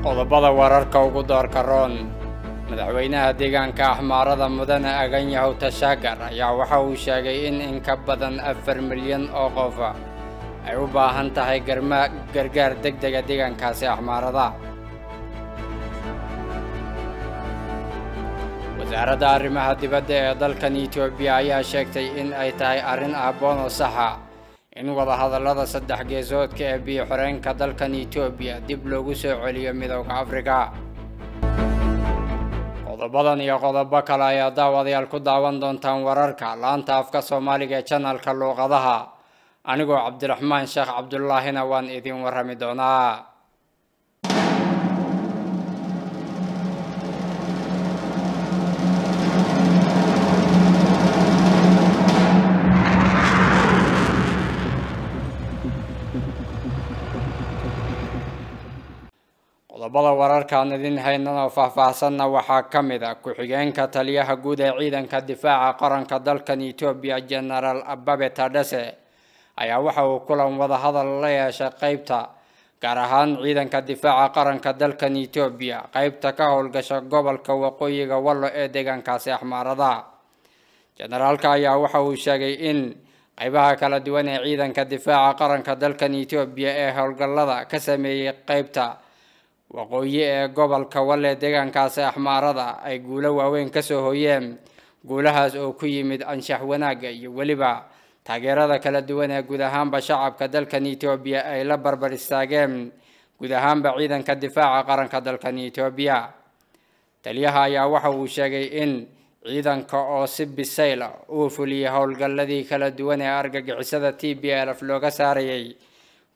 qodobada wararka ugu doorka madaxweynaha deegaanka axmaarada mudane aganyahow tashaagar ayaa waxa uu sheegay in in ka badan afar milyan oo qofa ay u baahan tahay gargaar degdega deegaankaasi axmaarada wasaaradda arrimaha dibadda ee dalkan itoobiya ayaa sheegtay in ay tahay arrin ah oo saxa in wadahadallada saddex geesoodka ee biyo dalkan etoobiya dib loogu soo celiyo midowda afrika qodobadan iyo qodobo kale ayaa daawadayaal ku daawan doontaan wararka laanta afka soomaaliga ee janalka luuqadaha anigoo cabdiraxmaan sheekh cabdulaahina waan idiin warrami doonaa qodobada wararkan idin haynana faahfaahsanna waxaa ka mid a ah ku-xigeenka taliyaha guud ee ciidanka difaaca qaranka dalkan etoobiya genaraal ababe tadhese ayaa waxa uu kulan wadahadal la yeeshay qaybta gaar ahaan ciidanka difaaca qaranka dalkan etoobiya qaybta ka howlgasha gobolka waqooyiga wallo ee deegaankaasi axmaarada generaalka ayaa waxa uu sheegay in qaybaha kala duwan ee ciidanka difaaca qaranka dalkan etoobiya ee howlgallada ka sameeyey qaybta waqooyi ee gobolka walle deegaankaas axmaarada ay guulo waaweyn kasoo hooyeen guulahaas oo ku yimid anshax wanaagga iyo weliba taageerada kala duwan ee guud ahaanba shacabka dalkan etoobiya ay la barbar istaageen guud ahaanba ciidanka difaaca qaranka dalkan etoobiya taliyaha ayaa waxa uu sheegay in ciidanka oo si bisayl uu fuliyey howlgalladii kala duwan ee argagixisada t b lf looga saarayay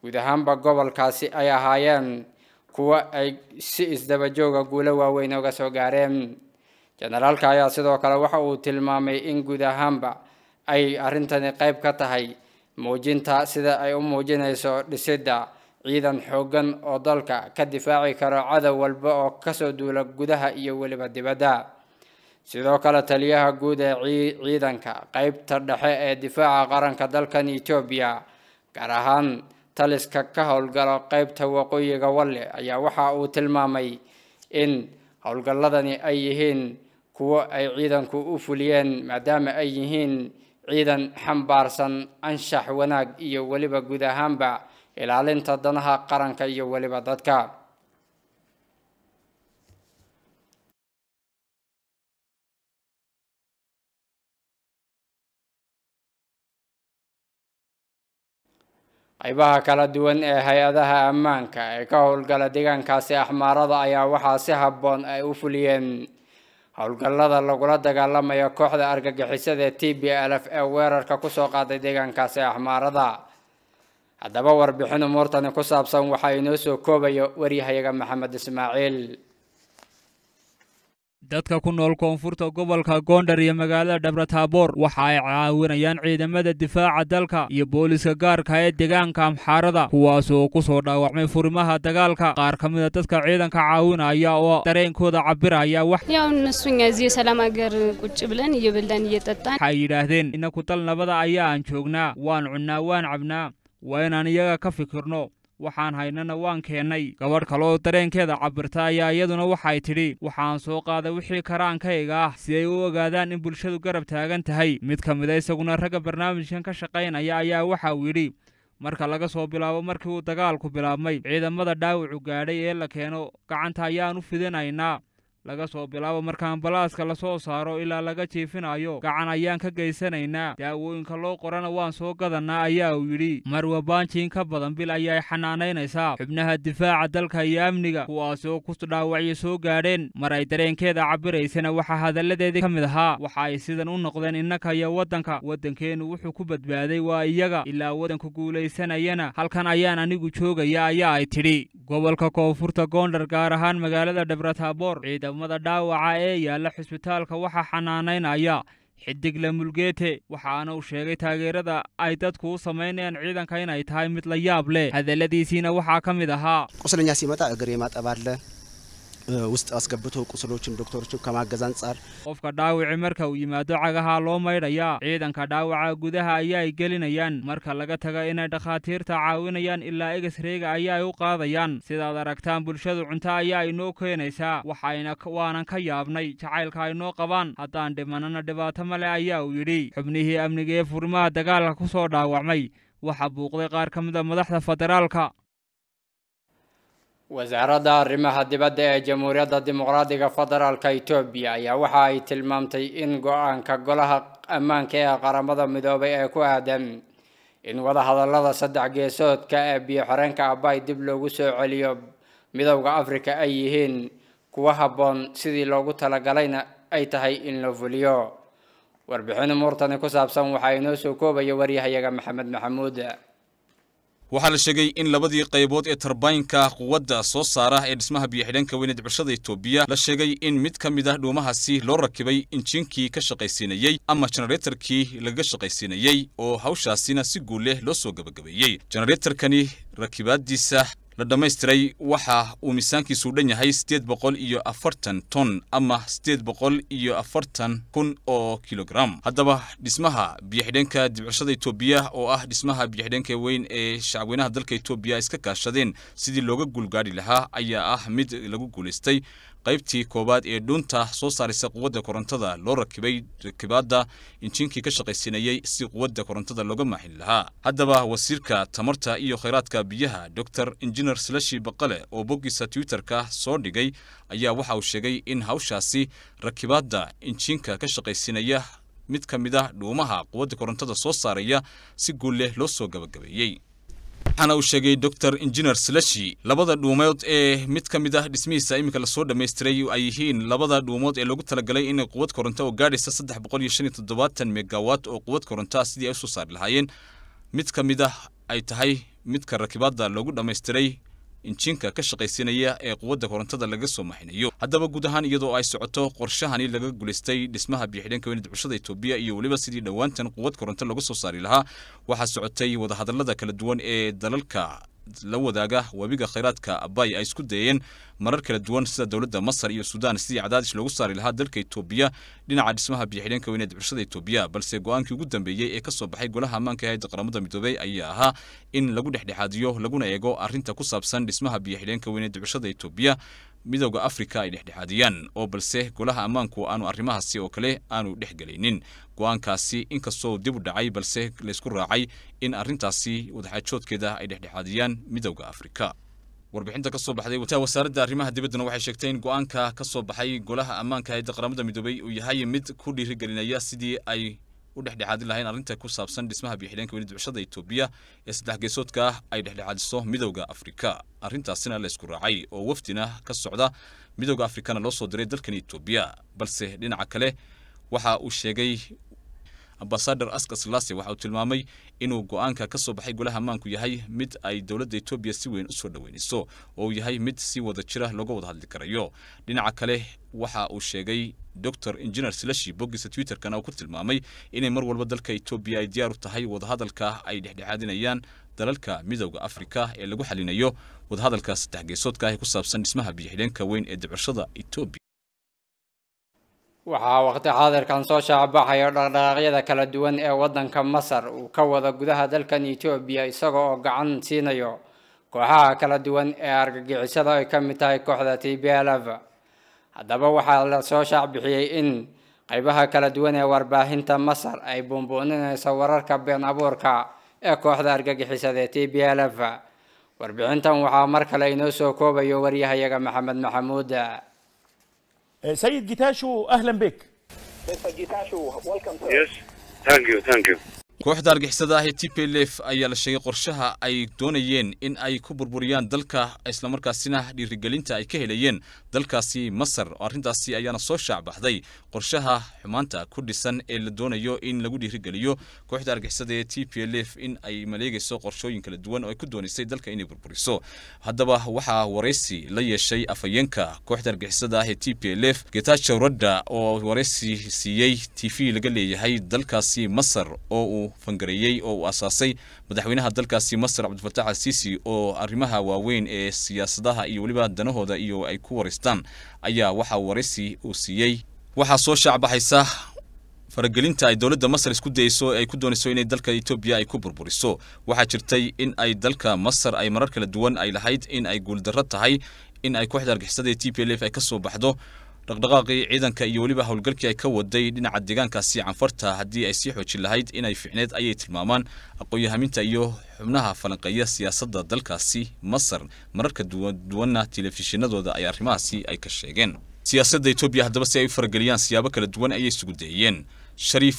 guud ahaanba gobolkaasi ay ahaayeen kuwa ay si isdabajooga guulo waaweyn oga soo gaareen jenaraalka ayaa sidoo kale waxa uu tilmaamay in guud ahaanba ay arrintani qayb ka tahay muujinta sida ay u muujinayso dhisidda ciidan xooggan oo dalka ka difaaci karo cadow walba oo kasoo duula gudaha iyo weliba dibadda sidoo kale taliyaha guud ee ciidanka qaybta dhexe ee difaaca qaranka dalkan etoobiya gaar ahaan taliska ka howlgala qaybta waqooyiga walle ayaa waxa uu tilmaamay in howlgalladani ay yihiin kuwo ay ciidanku u fuliyeen maadaama ay yihiin ciidan xambaarsan anshax wanaag iyo weliba guud ahaanba ilaalinta danaha qaranka iyo weliba dadka qaybaha kala duwan ee hay-adaha ammaanka ee ka howlgala deegaankaasi axmaarada ayaa waxaa si habboon ay u fuliyeen howlgallada lagula dagaalamayo kooxda argagixisada ee t b l f ee weerarka kusoo qaaday deegaankaasi axmaarada haddaba warbixin umuurtani ku saabsan waxaa inoo soo koobaya waryahayaga maxamed ismaaciil dadka ku nool koonfurta gobolka goondhar iyo magaalada dhabrataaboor waxa ay caawinayaan ciidamada difaaca dalka iyo booliska gaarka ee deegaanka amxaarada kuwaas oo ku soo dhaawacmay furimaha dagaalka qaar ka mida ah dadka ciidanka caawinaya oo dareenkooda cabiraya waxay yidhaahdeen inaku dal nabada ayaan joognaa waan cunnaa waan cabnaa waa inaan iyaga ka fikirno waxaan haynana waan keennay gabadh kaloo dareenkeeda cabirta ayaa iyaduna waxay tidhi waxaan soo qaaday wixii karaankayga ah si ay u ogaadaan in bulshadu garab taagan tahay mid ka mida ah isaguna ragga barnaamijkan ka shaqaynaya ayaa waxa uu yidhi marka laga soo bilaabo markii uu dagaalku bilaabmay ciidamada dhaawacu gaadhay ee la keeno gacanta ayaan u fidinaynaa laga soo bilaabo marka ambalaaska la soo saaro ilaa laga jiifinayo gacan ayaan ka geysanaynaa daawooyinka loo qorana waan soo gadannaa ayaa uu yidhi mar baanji in ka badan bil ayay xanaanaynaysaa xubnaha difaaca dalka iyo amniga kuwaasi oo kus dhaawacyo soo gaadheen mar ay dareenkeeda cabbiraysana waxaa hadalladeedii ka mid ahaa waxa ay sidan u noqdeen innaka iyo waddanka waddankeennu wuxuu ku badbaaday waa iyaga ilaa waddanka guulaysanayana halkan ayaan anigu joogaya ayaa ay tidhi gobolka koonfurta goondhar gaar ahaan magaalada dhebrataboor ciidamada dhaawaca ee yaalla xusbitaalka waxa xanaanaynaya xidigle mulgeete waxaana uu sheegay taageerada ay dadku u samaynayaan ciidanka inay tahay mid la yaab leh hadalladiisiina waxaa ka mid ahaa ውስጥ አስገብቶ ቁስሎችን ዶክተሮችን ከማገዝ አንጻር qofka dhaawici marka uu yimaado cagaha loo maydhayaa ciidanka dhaawaca gudaha ayaa ay gelinayaan marka laga taga inay dhakhaatiirta caawinayaan ilaa egesreega ayaa ay u qaadayaan sidaad aragtaan bulshadu cunto ayaa inoo keenaysaa waxayna waanan ka yaabnay jacaylka aynoo qabaan haddaan dhimanana dhibaato male ayaa uu yidhi xubnihii amniga ee furmaha dagaalka ku soo dhaawacmay waxaa buuqday qaar ka mida ah madaxda federaalka wasaaradda arrimaha dibadda ee jamhuuriyadda dimuqraadiga federaalka itoobiya ayaa waxa ay tilmaamtay in go-aanka golaha ammaanka ee qaramada midoobay ee ku aadan in wadahadallada saddex geesoodka ee biyo xoreenka abbaay dib loogu soo celiyo midowda afrika ay yihiin kuwa habboon sidii loogu talagalayna ay tahay in la fuliyo warbixin umuurtani ku saabsan waxaa inoo soo koobaya waryahayaga maxamed maxamuud waxaa la sheegay in labadii qaybood ee tarbaynka quwadda soo saara ee dhismaha biyoxidhanka weyne dibcashada etoobiya la sheegay in mid ka mid ah dhuumahaasi loo rakibay injiinkii ka shaqaysiinayey ama jenereetarkii lagaga shaqaysiinayey oo hawshaasina si guul leh loo soo gebagabeeyey jenereetarkani rakibaaddiisa la dhammaystiray waxa uu miisaankiisu dhan yahay sideed boqol iyo afartan ton ama sideed boqol iyo afartan kun oo kilogram haddaba dhismaha biyoxidheenka dibcashada etoobiya oo ah dhismaha biyoxidheenka weyn ee shacabweynaha dalka etoobiya iska kaashadeen sidii looga guulgaadhi lahaa ayaa ah mid lagu guulaystay qaybtii koowaad ee dhuunta soo saaraysa quwadda korontada loo rakibay rakibaadda injinkii ka shaqaysiinayey si quwadda korontada looga maaxin lahaa haddaba wasiirka tamarta iyo khayraadka biyaha doctor injineer slashi baqale oo boggiisa twitterka soo dhigay ayaa waxa uu sheegay in hawshaasi rakibaadda injiinka ka shaqaysiinaya mid ka mid ah dhuumaha quwadda korontada soo saaraya si guul leh loo soo gabagabeeyey waxaana uu sheegay dor injineer slashi labada dhuumood ee mid ka mid ah dhismihiisa iminka lasoo dhammaystiray ay yihiin labada dhuumood ee loogu talagalay inay quwad koronto oo gaadhaysa saddex boqol iyo shan iyo toddobaatan megawatt oo quwad koronto ah sidii ay usoo saari lahaayeen mid ka mid ah ay tahay midka rakibaadda loogu dhammaystiray injinka ka shaqaysanaya ee quwadda korontada laga soo maxinayo haddaba guud ahaan iyadoo ay socoto qorshahani laga guulaystay dhismaha biyoxidheenka weynid bulshada etoobiya iyo weliba sidii dhowaantan quwad koronto lagu soo saari lahaa waxaa socotay wadahadallada kala duwan ee dalalka la wadaaga webiga khayraadka abay ay isku dayeen marar kala duwan sida dowladda masar iyo suudaan sidii cadaadis loogu saari lahaa dalka etoobiya dhinaca dhismaha biyo weyneed weyn etoobiya balse go-aankii ugu dambeeyey ee ka soo baxay golaha ammaanka hayadda qaramada midoobey ayaa ahaa in lagu dhexdhexaadiyo laguna eego arrinta ku saabsan dhismaha biyo-xidheenka weyn etoobiya midooda afrika ay dhexdhexaadiyaan oo balse golaha ammaanku aanu arrimahaasi oo kale aanu dhex gelaynin go-aankaasi inkastoo dib u dhacay balse laysku raacay in arrintaasi wadaxaajoodkeeda ay dhexdhexaadiyaan midooda afrika warbixinta kasoo baxday wasaaradda arrimaha dibaddana waxay sheegtay in go-aanka kasoo baxay golaha ammaanka hayadda qaramada midoobey uu yahay mid ku dhiirigelinaya sidii ay u dhexdhexaadin lahayn arrinta ku saabsan dhismaha biyoxidheenka weli ducshada etoobiya ee saddex geesoodka ah ay dhexdhexaadiso midowda afrika arrintaasina la isku raacay oo wafdina ka socda midowda afrikana loo soo diray dalkan etoobiya balse dhinaca kale waxa uu sheegay ambasadar askaslase waxa uu tilmaamay inuu go'aanka aanka ka soo baxay golaha ammaanku yahay mid ay dowladda etoobiya si weyn u soo dhoweynayso oo uu yahay mid si wada jira ah looga wada hadli karayo dhinaca kale waxa uu sheegay dor injineer slashi boggiisa twitterkana uu ku tilmaamay inay mar walba dalka etoobiya ay diyaar u tahay wadahadalka ay dhexdhexaadinayaan dalalka midowda afrika ee lagu xalinayo wadahadalka saddex geesoodka ah ee ku saabsan dhismaha biyixidheenka weyn ee dibcirshada etoobiya waxaa waqti xaadirkan soo shaabaxayo dhaqdhaqaaqyada kala duwan ee waddanka masar uu ka wada gudaha dalkan etoobiya isaga oo gacan siinayo kooxaha kala duwan ee argagixisada ay ka mid tahay kooxda t b lf haddaba waxaa lasoo shaacbixiyey in qaybaha kala duwan ee warbaahinta masar ay buunbuuninayso wararka been abuurka ee kooxda argagixisada ee t b l f warbixintan waxaa mar kale inoo soo koobayo waryahayaga maxamed maxamuud sayid gitashu ahlan bek Mr. Gitashu, welcome sir. Yes, thank you, thank you. kooxda argixisada ah ee t p lf ayaa la sheegay qorshaha ay doonayeen in ay ku burburiyaan dalka islamarkaasina dhiirigelinta ay ka helayeen dalkaasi masar oo arrintaasi ayaana soo shaacbaxday qorshaha xumaanta ku dhisan ee la doonayo in lagu dhiirigeliyo kooxda argixisada ee t p lf in ay maleegayso qorshooyin kala duwan oo ay ku doonaysay dalka inay burburiso haddaba waxaa waraysi la yeeshay afhayeenka kooxda argixisada ah ee t p lf getajo radda oo waraysi siiyey t v laga leeyahay dalkaasi masar oo uu fangareeyey oo uu aasaasay madaxweynaha dalkaasi masar cabdifatax asiisi oo arrimaha waaweyn ee siyaasadaha iyo weliba danahooda iyo ay ku waraystaan ayaa waxaa waraysi uu siiyey waxaa soo shaacbaxaysa faragelinta ay dowladda masar isku dayeyso ee ay ku doonayso inay dalka etoobiya ay ku burburiso waxaa jirtay in ay dalka masar ay marar kala duwan ay lahayd in ay guuldarro tahay in ay kooxda argixisada t p l f ay ka soo baxdo dhaqdhaqaaqii ciidanka iyo weliba howlgalkii ay ka waday dhinaca deegaankaasi canfarta haddii ay sii xoojin lahayd inay ficneed ayay tilmaamaan aqoonyahaminta iyo xubnaha falanqeeya siyaasadda dalkaasi masar mararka duwanna telefishinadooda ay arrimahaasi ay ka sheegeen siyaasadda etoobiya haddaba si ay u farageliyaan siyaabo kala duwan ayay isugu dayeen shariif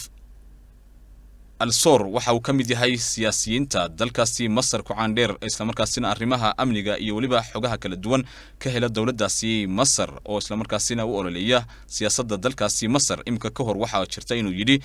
alsor waxa uu ka mid yahay siyaasiyiinta dalkaasi masar kucaan dheer islamarkaasina arrimaha amniga iyo weliba xogaha kala duwan ka hela dowladdaasi masar oo islamarkaasina u ololeeya siyaasadda dalkaasi masar iminka ka hor waxaa jirta inuu yidhi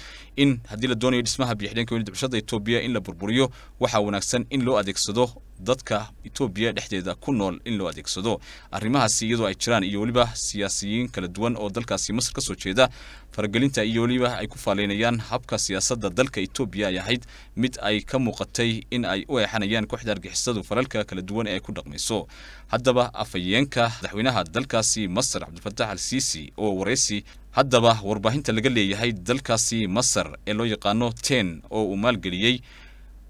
in haddii la doonayo dhismaha biyaxdheenka welid bulshada etoobiya in la burburiyo waxaa wanaagsan in loo adeegsado dadka etoobiya dhexdeeda ku nool in loo adeegsado arrimahaasi iyadoo ay jiraan iyo weliba siyaasiyiin kala duwan oo dalkaasi masar ka soo jeeda faragelinta iyo weliba ay ku faaleynayaan habka siyaasadda dalka etoobiya ay ahayd mid ay ka muuqatay in ay u eexanayaan kooxda argixisadu falalka kala duwan ee ay ku dhaqmayso haddaba afhayeenka madaxweynaha dalkaasi masar cabdilfatax al siisi oo waraysi haddaba warbaahinta laga leeyahay dalkaasi masar ee loo yaqaano ten oo uu maalgeliyey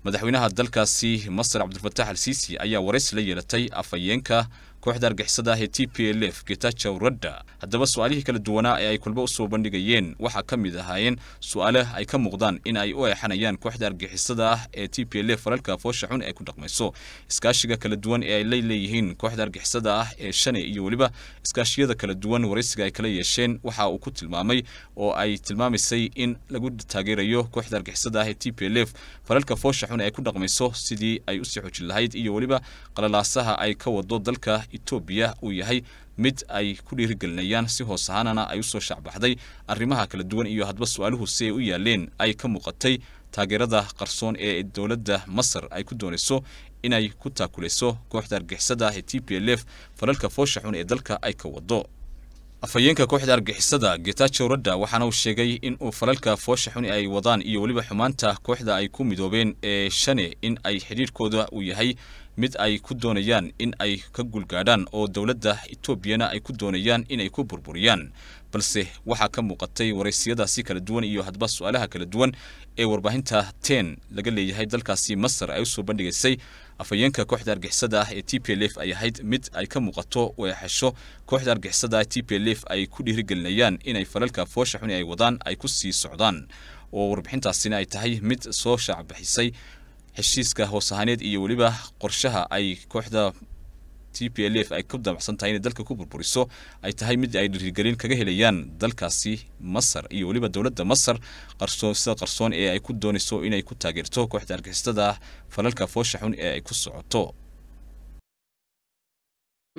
madaxweynaha dalkaasi masar cabdilfatax al siisi ayaa wareys la yeelatay afhayeenka kooxda argixisada ah ee t p l f getajow radda haddaba su-aalihii kala duwanaa ee ay kulba usoo bandhigayeen waxaa ka mid ahaayeen su-aale ay ka muuqdaan in ay u eexanayaan kooxda argixisada ah ee t p l f falalka foosha xun ee ku dhaqmayso iskaashiga kala duwan ee ay la leeyihiin kooxda argixisada ah ee shanay iyo weliba iskaashiyada kala duwan waraysiga ay kala yeesheen waxa uu ku tilmaamay oo ay tilmaamaysay in lagu taageerayo kooxda argixisada ah ee t p l f falalka foosha xun ee ku dhaqmayso sidii ay usii xojin lahayd iyo weliba qalalaasaha ay ka wado dalka etoobiya uu yahay mid ay ku dhiirigelinayaan si hoos ahaanana ay usoo shacbaxday arrimaha kala duwan iyo hadba su-aaluhu si ay u yaaleen ay ka muuqatay taageerada qarsoon ee dowladda masar ay ku doonayso inay ku taakulayso kooxda argixisada ah ee t p l f falalka foosha xun ee dalka ay ka wado afhayeenka kooxda argixisada getajo radda waxaana uu sheegay in uu falalka foosha xun ay wadaan iyo weliba xumaanta kooxda ay ku midoobeen ee shane in ay xidhiirkooda uu yahay mid ay ku doonayaan in ay ka gulgaadhaan oo dowladda etoobiyana ay ku doonayaan inay ku burburiyaan balse waxaa ka muuqatay waraysiyadaasi kala duwan iyo hadba su-aalaha kala duwan ee warbaahinta ten laga leeyahay dalkaasi masar ay usoo bandhigaysay afhayeenka kooxda argixisada ah ee t p l f ay ahayd mid ay ka muuqato oo kooxda argixisada ah t p l f ay ku dhiirigelinayaan inay falalka foosha xuni ay wadaan ay ku sii socdaan oo warbixintaasina ay tahay mid soo shaacbixisay heshiiska hoos-ahaaneed iyo weliba qorshaha ay kooxda t p l f ay ku damacsan tahay inay dalka ku burburiso ay tahay mid ay dhiirgelin kaga helayaan dalkaasi masar iyo weliba dowladda masar qarsoon qarsoon ee ay ku doonayso inay ku taageerto kooxda argixisadaah falalka foosha xun ee ay ku socoto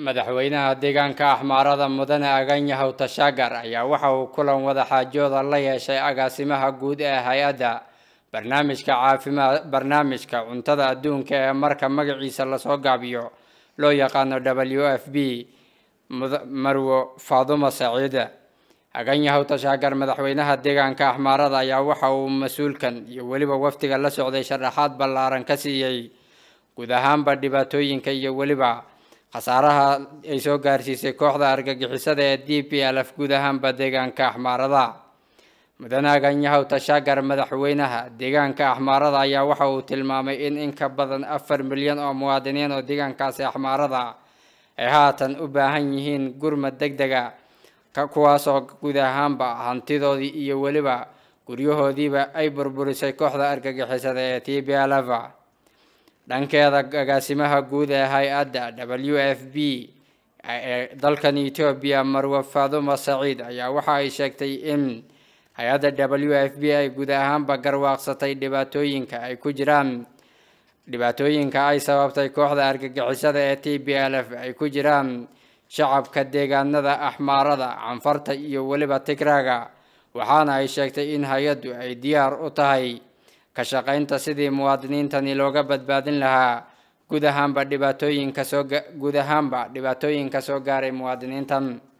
madaxweynaha deegaanka axmaarada mudane aganyahow tashaagar ayaa waxa uu kulan wadaxaajooda la yeeshay agaasimaha guud ee hay-adda barnaamijka caafimaad barnaamijka cuntada adduunka ee marka magaciisa lasoo gaabiyo loo yaqaano w f b marwo faaduma saciida haganyahow tashaagar madaxweynaha deegaanka axmaarada ayaa waxa uu mas-uulkan iyo weliba waftiga la socday sharaxaad ballaaran ka siiyey guud ahaanba dhibaatooyinka iyo weliba khasaaraha ay soo gaarsiisay kooxda argagixisada ee d p l f guud ahaanba deegaanka axmaarada mudanaaganya haw tashaagar madaxweynaha deegaanka axmaarada ayaa waxa uu tilmaamay in in ka badan afar milyan oo muwaadiniin oo deegaankaasi axmaarada ay haatan u baahan yihiin gurmad deg dega kuwaasoo guud ahaanba hantidoodii iyo weliba guryahoodiiba ay burburisay kooxda argagixisada ee t b lf dhankeeda agaasimaha guud ee hay-adda w f b ee dalkan etoobiya marwe faaduma saciid ayaa waxa ay sheegtay in hay-adda w f b ay guud ahaanba garwaaqsatay dhibaatooyinka ay ku jiraan dhibaatooyinka ay sababtay kooxda argagixisada ee t b l f ay ku jiraan shacabka deegaanada axmaarada canfarta iyo weliba tigraaga waxaana ay sheegtay in hay-addu ay diyaar u tahay ka shaqaynta sidii muwaadiniintani looga badbaadin lahaa guud dhibaatooyinka soo guud ahaanba dhibaatooyinka soo gaaray muwaadiniintan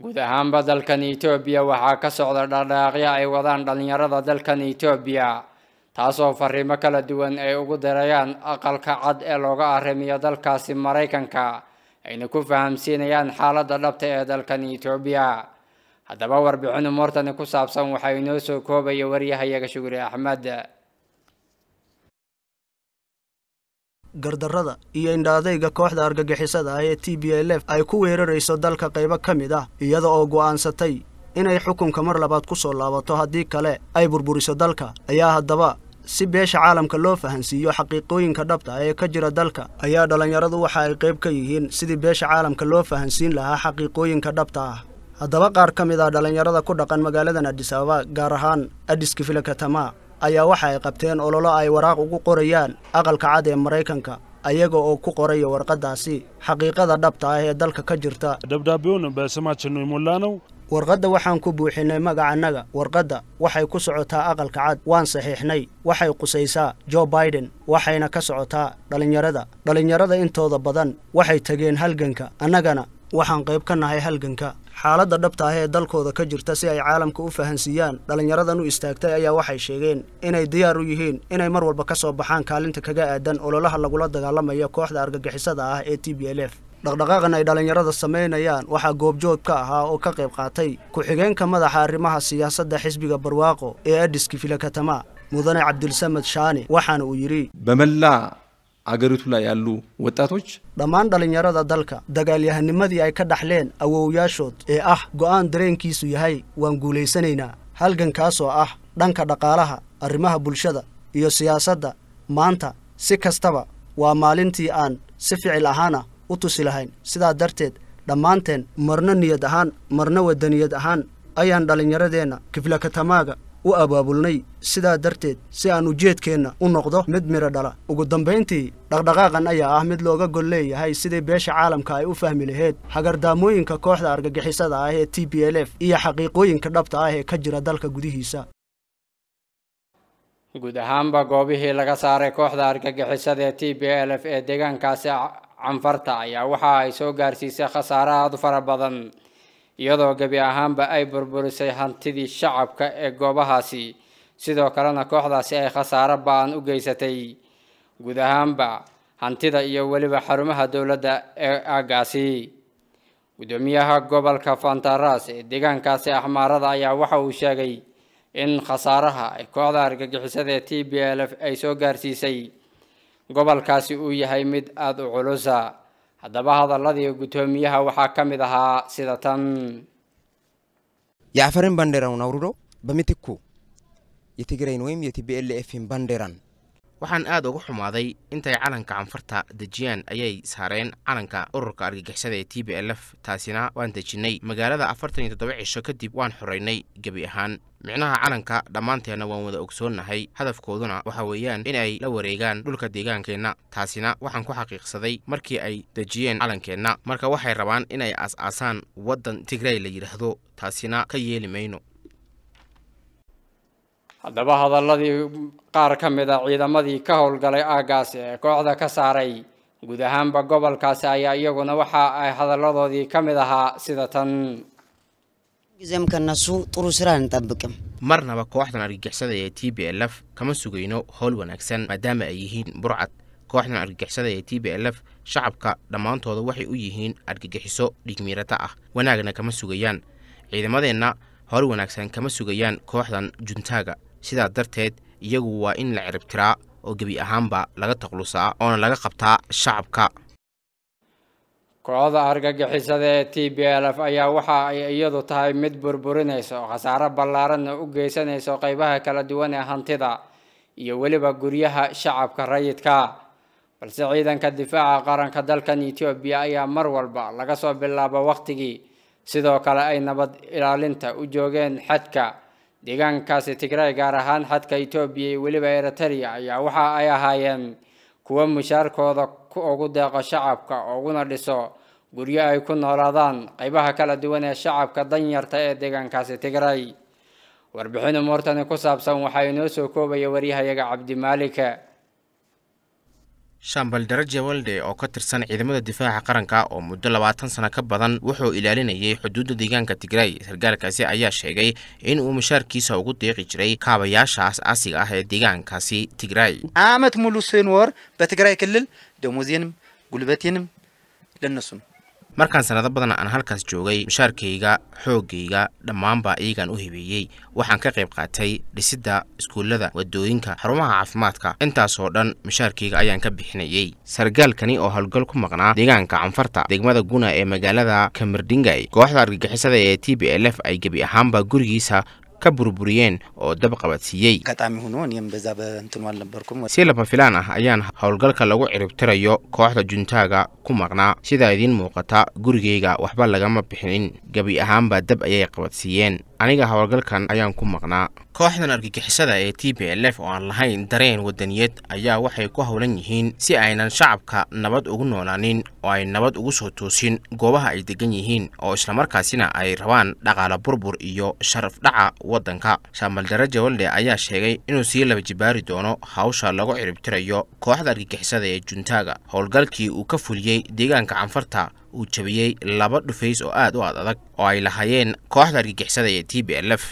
guud ahaanba dalkan etoobiya waxaa ka socda dhardhaaqyo ay wadaan dhallinyarada dalkan etoobiya taasoo fariimo kala duwan ay ugu dirayaan aqalka cad ee looga arrimiyo dalkaasi maraykanka ayna ku fahamsiinayaan xaaladda dhabta ee dalkan etoobiya haddaba warbixinu mortani ku saabsan waxaa inoo soo koobaya waryahayaga shuguri axmed gardarrada iyo indhaadayga kooxda argagixisada ah ee t b l f ay ku weerarayso dalka qaybo ka mid ah iyada oo go'aansatay inay xukunka mar labaad ku soo laabato haddii kale ay burburiso dalka ayaa haddaba si beesha caalamka loo fahansiiyo xaqiiqooyinka dhabta ah ee ka jira dalka ayaa dhallinyaradu waxa ay qayb ka yihiin sidii beesha caalamka loo fahansiin lahaa xaqiiqooyinka dhabta ah haddaba qaar ka mid ah dhallinyarada ku dhaqan magaalada adis ababa gaar ahaan adis ayaa waxa ay qabteen ololo ay waraaq ugu qorayaan aqalka cad ee maraykanka ayaga oo ku qoraya warqaddaasi xaqiiqada dhabta ah ee dalka ka jirta warqadda waxaan ku buuxinnay magacannaga warqadda waxay ku socotaa aqalka cad waan saxiixnay waxay qusaysaa jo baiden waxayna ka socotaa dhallinyarada dhallinyarada intooda badan waxay tageen halganka annagana waxaan qayb ka nahay halganka xaaladda dhabta ah ee dalkooda ka jirta si ay caalamka u fahansiiyaan dhallinyaradan u istaagtay ayaa waxay sheegeen inay diyaar u yihiin inay mar walba ka soo baxaan kaalinta kaga aadan ololaha lagula dagaalamaya kooxda argagixisada ah ee t b l f dhaqdhaqaaqan ay dhallinyarada samaynayaan waxaa goobjoog ka ahaa oo ka qayb qaatay ku-xigeenka madaxa arrimaha siyaasadda xisbiga barwaaqo ee adiskifilakatama mudane cabdilsamed shaani waxaana uu yidhi አገሪቱ ላይ ያሉ ወጣቶች dhammaan dhallinyarada dalka dagaalyahannimadii ay ka dhaxleen awowyaashood ee ah go'aan dareenkiisu yahay waan guulaysanaynaa halgankaasoo ah dhanka dhaqaalaha arrimaha bulshada iyo siyaasadda maanta si kastaba waa maalintii aan si ficil ahaana u tusi lahayn sidaa darteed dhammaanteen marna niyad ahaan marna waddaniyad ahaan ayaan dhallinyaradeenna kiflakatamaaga u abaabulnay sidaa darteed si aan ujeedkeenna u noqdo mid midho dhala ugu dambayntii dhaqdhaqaaqan ayaa ah mid looga gol leeyahay sidii beesha caalamka ay u fahmi laheyd hagardaamooyinka kooxda argagixisada ah ee t b l f iyo xaqiiqooyinka dhabta ah ee ka jira dalka gudihiisa guud ahaanba goobihii laga saaray kooxda argagixisada ee t b l f ee deegaankaasi canfarta ayaa waxa ay soo gaarsiisay khasaare fara badan iyadoo gebi ahaanba ay burburisay hantidii shacabka ee goobahaasi sidoo kalena kooxdaasi ay khasaaro ba-an u geysatay guud ahaanba hantida iyo weliba xarumaha dowladda ee aaggaasi guddoomiyaha gobolka fantaras ee deegaankaasi axmaarada ayaa waxa uu sheegay in khasaaraha ay kooxda argagixisada ee t b l f ay soo gaarsiisay gobolkaasi uu yahay mid aada u culusa haddaba hadalladii guddoomiyaha waxaa ka mid ahaa sida tan የአፈርን ባንዲራውን አውርዶ በምትኩ የትግራይን ወይም waxaan aad uga xumaaday intay calanka canfarta dejiyaan ayay saareen calanka ururka argagixisada ee t b l f taasina waan dejinay magaalada afartan iyo toddoba cisho kadib waan xoraynay gebi ahaan micnaha calanka dhammaanteenna waan wada ogsoonnahay hadafkooduna waxa weeyaan in ay la wareegaan dhulka deegaankeenna taasina waxaan ku xaqiiqsaday markii ay dejiyeen calankeenna marka waxay rabaan inay aas-aasaan waddan tigray la yidhaahdo taasina ka yeeli mayno haddaba hadaladii qaar ka mid ciidamadii ka howlgalay aaggaasi ee kooxda ka saaray guud ahaanba gobolkaasi ayaa iyaguna waxa ay hadalladoodii ka mid ahaa sida tan marnaba kooxdan argagixisada ee t b l f kama sugayno howl wanaagsan maadaama ay yihiin burcad kooxdan argagixisada ee t b l f shacabka dhammaantooda waxay u yihiin argagixiso dhigmiirata ah wanaagna kama sugayaan ciidamadeenna howl wanaagsan kama sugayaan kooxdan juntaaga sidaa darteed iyagu waa in la ciribtiraa oo gebi ahaanba laga taqlusaa oona laga qabtaa shacabka kooxda argagixisada ee t b l f ayaa waxa ay iyadu tahay mid burburinaysa oo khasaare ballaaranna u geysanayso qaybaha kala duwan ee hantida iyo weliba guryaha shacabka rayidka balse ciidanka difaaca qaranka dalkan etoobiya ayaa mar walba laga soo bilaabo wakhtigii sidoo kale ay nabad ilaalinta u joogeen xadka deegaankaasi tigray gaar ahaan xadka etoobiya iyo weliba eritrea ayaa waxa ay ahaayeen kuwa mushaarkooda ku ugu deeqo shacabka uguna dhiso guryo ay ku noolaadaan qaybaha kala duwan ee shacabka danyarta ee deegaankaasi tigray warbixin umuurtani ku saabsan waxaa inoo soo koobaya waryahayaga cabdimaalika shambal daraje oo ka tirsan ciidamada difaaca qaranka oo muddo labaatan sano ka badan wuxuu ilaalinayay xuduudda deegaanka tigray sargaalkaasi ayaa sheegay in uu mushaarkiisa ugu deeqi jiray kaabayaasha as-aasiga ah ee deegaankaasi tigray aamad mulu senior batigraay klil demuzynim lanasun markaan sannado badan aan halkaas joogay mishaarkayga xooggayga dhammaanbaa iyagaan u hebeeyey waxaan ka qayb qaatay dhisidda iskuullada waddooyinka xarumaha caafimaadka intaasoo dhan mishaarkayga ayaan ka bixinayey sargaalkani oo howlgal ku maqnaa deegaanka canfarta degmada guna ee magaalada kamardingay kooxda argagixisada ee t b l f ay gebi ahaanba gurigiisa ka burburiyeen oo dab qabadsiiyey si lama filaan ah ayaan howlgalka lagu ciribtirayo kooxda juntaaga ku maqnaa sidaa idiin muuqata gurigeyga waxba lagama bixinin gebi ahaanba dab ayay qabadsiiyeen aniga howlgalkan ayaan ku maqnaa kooxdan argagixisada ee t b l f oo aan lahayn dareen wadaniyeed ayaa waxay ku howlan yihiin si aynan shacabka nabad ugu noolaanin oo ay nabad ugu soo toosin goobaha ay deggan yihiin oo islamarkaasina ay rabaan dhaqaala burbur iyo sharaf dhaca waddanka shaamal daraja walde ayaa sheegay inuu sii laba jibaari doono hawsha lagu ciribtirayo kooxda argagixisada ee juntaaga howlgalkii uu ka fuliyey deegaanka canfarta uu jabiyey laba dhufays oo aad u aad adag oo ay lahaayeen kooxda argagixisada ee t b l f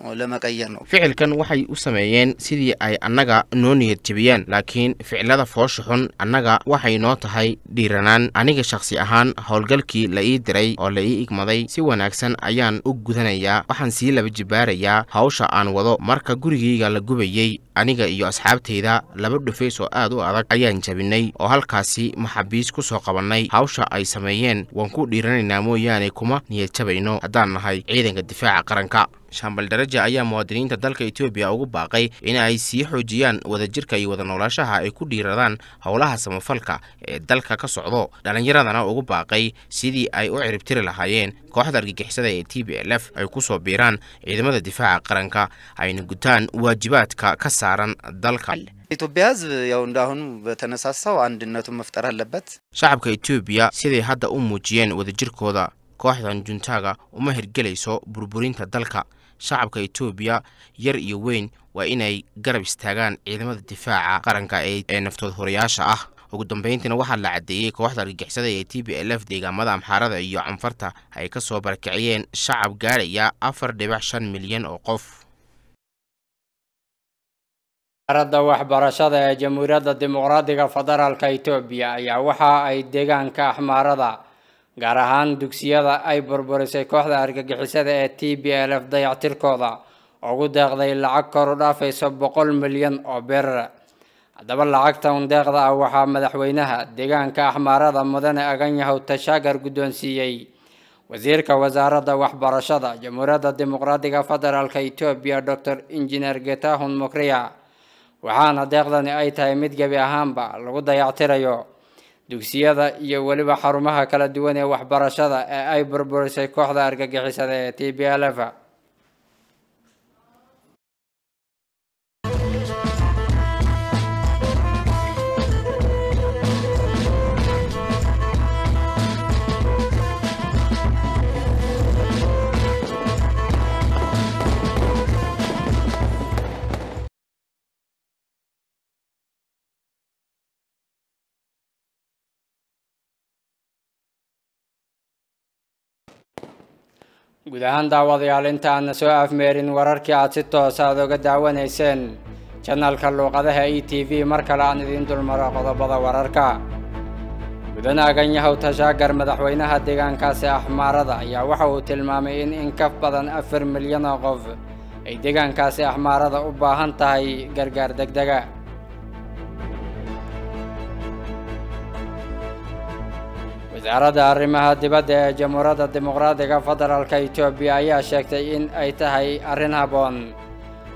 oo lama qayarno ficilkan waxay u sameeyeen sidii ay annaga noo niyad laakiin ficilada foosha xun annaga waxay noo tahay dhiiranaan aniga shakhsi ahaan howlgalkii la ii diray oo la ii igmaday si wanaagsan ayaan u gudanayaa waxaan sii laba jibaarayaa hawsha aan wado marka gurigayga la gubayey aniga iyo asxaabtayda laba dhufays oo aad u adag ayaan jabinay oo halkaasi maxabiis ku soo qabannay hawsha ay sameeyeen waan ku dhiiranaynaa mooyaane kuma niyadjabayno haddaan nahay ciidanka difaaca qaranka shambal daraja ayaa muwaadiniinta dalka etoobiya ugu baaqay in ay sii xoojiyaan wadajirka iyo wada noolaashaha ay ku dhiiradaan howlaha samafalka ee dalka ka socdo dhallinyaradana ugu baaqay sidii ay u ciribtiri lahaayeen kooxda argagixisada ee t b l f ay ku soo biiraan ciidamada difaaca qaranka ayna gutaan waajibaadka ka saaran dalka ኢትዮጵያ ሕዝብ siday hadda u muujiyeen wadajirkooda kooxdan juntaaga uma hirgelayso burburinta dalka shacabka etoobiya yar iyo weyn waa inay garab istaagaan ciidamada difaaca qaranka ee naftood horayaasha ah ugu dambeyntiina waxaa la caddeeyey kooxda argagixisada ee t b l f deegaamada amxaarada iyo canfarta ay ka soo barakiciyeen shacab gaadhaya afar dhibac shan milyan oo qof aradda waxbarashada ee jamhuuriyadda dimuqraadiga federaalka etoobiya ayaa waxa ay deegaanka axmaarada gaar ahaan dugsiyada ay burburisay kooxda argagixisada ee t b l f dayactirkooda ugu deeqday lacag kor u dhaafaysa boqol milyan oo beerara haddaba lacagtan deeqda ah waxaa madaxweynaha deegaanka axmaarada mudane aganyahow tashaagar guddoonsiiyey wasiirka wasaaradda waxbarashada jamhuuriyadda dimuqraadiga federaalk etoobiya docor injineer getahun mukriya waxaana deeqdani ay tahay mid gebi ahaanba lagu dayactirayo dugsiyada iyo weliba xarumaha kala duwan ee waxbarashada ee ay burburisay kooxda argagixisada ee t b l f guud ahaan daawadayaal inta aanna soo afmeerin wararkii aad si toosa aad ah oga daawanayseen janalka luuqadaha e t v mar kale aan idiin dulmaro qodobada wararka mudanagan yahow tashaagar madaxweynaha deegaankaasi axmaarada ayaa waxa uu tilmaamay in in ka badan afar milyan oo qof ay deegaankaasi axmaarada u baahan tahay gargaar degdega wasaaradda arrimaha dibadda ee jamhuuradda dimuqraadiga federaalka itoobiya ayaa sheegtay in ay tahay arrin habboon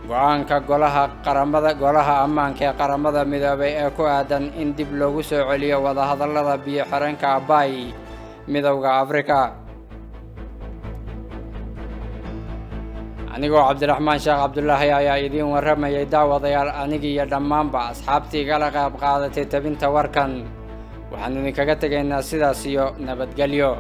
go'aanka golaha qaramada golaha ammaanka ee qaramada midoobay ee ku aadan in dib loogu soo celiyo wadahadallada biyo xidhanka abay midowda afrika anigoo cabdiraxmaan sheekh cabdulaahi ayaa idiin warramayay daawadayaal anigi iyo dhammaanba asxaabtii gala qayb qaadatay tebinta warkan waxaannu idinkaga tegaynaa sidaas iyo nabadgelyo